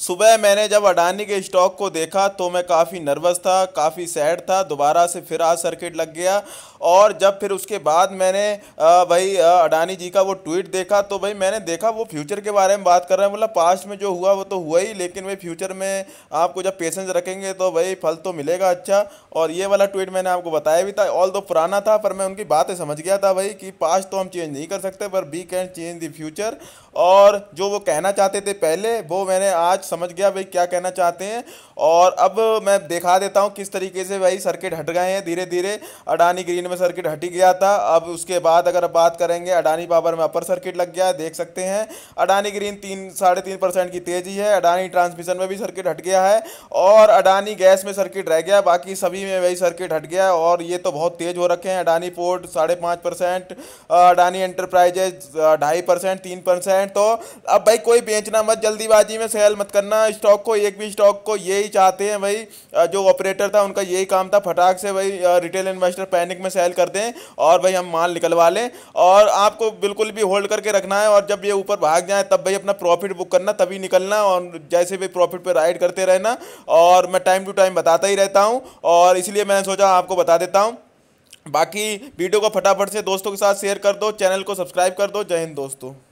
सुबह मैंने जब अडानी के स्टॉक को देखा तो मैं काफ़ी नर्वस था काफ़ी सैड था दोबारा से फिर आज सर्किट लग गया और जब फिर उसके बाद मैंने भाई अडानी जी का वो ट्वीट देखा तो भाई मैंने देखा वो फ्यूचर के बारे में बात कर रहे हैं मतलब पास्ट में जो हुआ वो तो हुआ ही लेकिन भाई फ्यूचर में आपको जब पेशेंस रखेंगे तो भाई फल तो मिलेगा अच्छा और ये वाला ट्वीट मैंने आपको बताया भी था ऑल दो पुराना था पर मैं उनकी बातें समझ गया था भाई कि पास्ट तो हम चेंज नहीं कर सकते पर we can change the future और जो वो कहना चाहते थे पहले वो मैंने आज समझ गया भाई क्या कहना चाहते हैं और अब मैं दिखा देता हूँ किस तरीके से भाई सर्किट हट गए हैं धीरे धीरे अडानी ग्रीन में सर्किट हट ही गया था अब उसके बाद अगर बात करेंगे अडानी पावर में अपर सर्किट लग गया है देख सकते हैं अडानी ग्रीन तीन साढ़े तीन परसेंट की तेज़ी है अडानी ट्रांसमिशन में भी सर्किट हट गया है और अडानी गैस में सर्किट रह गया बाकी सभी में वही सर्किट हट गया और ये तो बहुत तेज़ हो रखे हैं अडानी पोर्ट साढ़े पाँच परसेंट अडानी एंटरप्राइजेज ढाई परसेंट तीन परसेंट तो अब भाई कोई बेचना मत जल्दीबाजी में सेल मत कर करना स्टॉक को एक भी स्टॉक को यही चाहते हैं भाई जो ऑपरेटर था उनका यही काम था फटाक से भाई रिटेल इन्वेस्टर पैनिक में सेल कर दें और भाई हम माल निकलवा लें और आपको बिल्कुल भी होल्ड करके रखना है और जब ये ऊपर भाग जाए तब भाई अपना प्रॉफिट बुक करना तभी निकलना और जैसे भी प्रॉफिट पर राइड करते रहना और मैं टाइम टू टाइम बताता ही रहता हूँ और इसलिए मैंने सोचा आपको बता देता हूँ बाकी वीडियो को फटाफट से दोस्तों के साथ शेयर कर दो चैनल को सब्सक्राइब कर दो जय हिंद दोस्तों